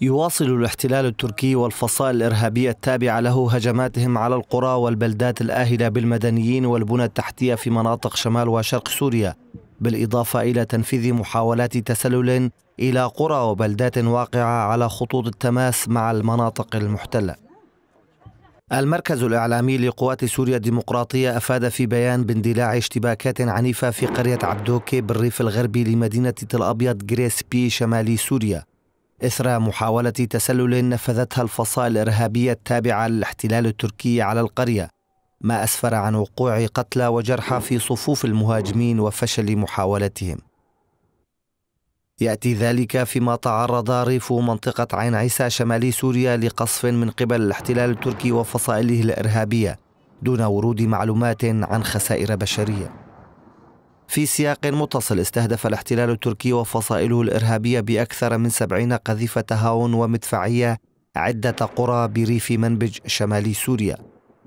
يواصل الاحتلال التركي والفصائل الإرهابية التابعة له هجماتهم على القرى والبلدات الآهلة بالمدنيين والبنى التحتية في مناطق شمال وشرق سوريا بالإضافة إلى تنفيذ محاولات تسلل إلى قرى وبلدات واقعة على خطوط التماس مع المناطق المحتلة المركز الإعلامي لقوات سوريا الديمقراطية أفاد في بيان باندلاع اشتباكات عنيفة في قرية عبدوكي بالريف الغربي لمدينة تل أبيض بي شمالي سوريا إثر محاولة تسلل نفذتها الفصائل الإرهابية التابعة للاحتلال التركي على القرية ما أسفر عن وقوع قتلى وجرحى في صفوف المهاجمين وفشل محاولتهم يأتي ذلك فيما تعرض ريف منطقة عين عيسى شمالي سوريا لقصف من قبل الاحتلال التركي وفصائله الإرهابية دون ورود معلومات عن خسائر بشريه في سياق متصل استهدف الاحتلال التركي وفصائله الإرهابية بأكثر من سبعين قذيفة هاون ومدفعية عدة قرى بريف منبج شمالي سوريا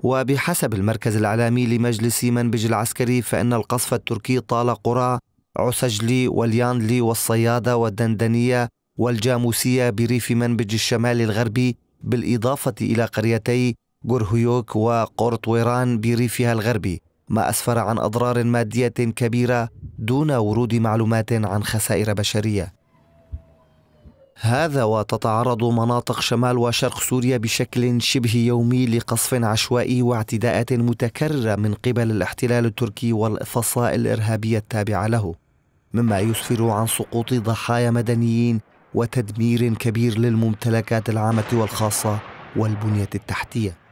وبحسب المركز الإعلامي لمجلس منبج العسكري فإن القصف التركي طال قرى عسجلي واليانلي والصيادة والدندنية والجاموسية بريف منبج الشمال الغربي بالإضافة إلى قريتي جرهيوك ويران بريفها الغربي ما أسفر عن أضرار مادية كبيرة دون ورود معلومات عن خسائر بشرية هذا وتتعرض مناطق شمال وشرق سوريا بشكل شبه يومي لقصف عشوائي واعتداءات متكررة من قبل الاحتلال التركي والفصائل الإرهابية التابعة له مما يسفر عن سقوط ضحايا مدنيين وتدمير كبير للممتلكات العامة والخاصة والبنية التحتية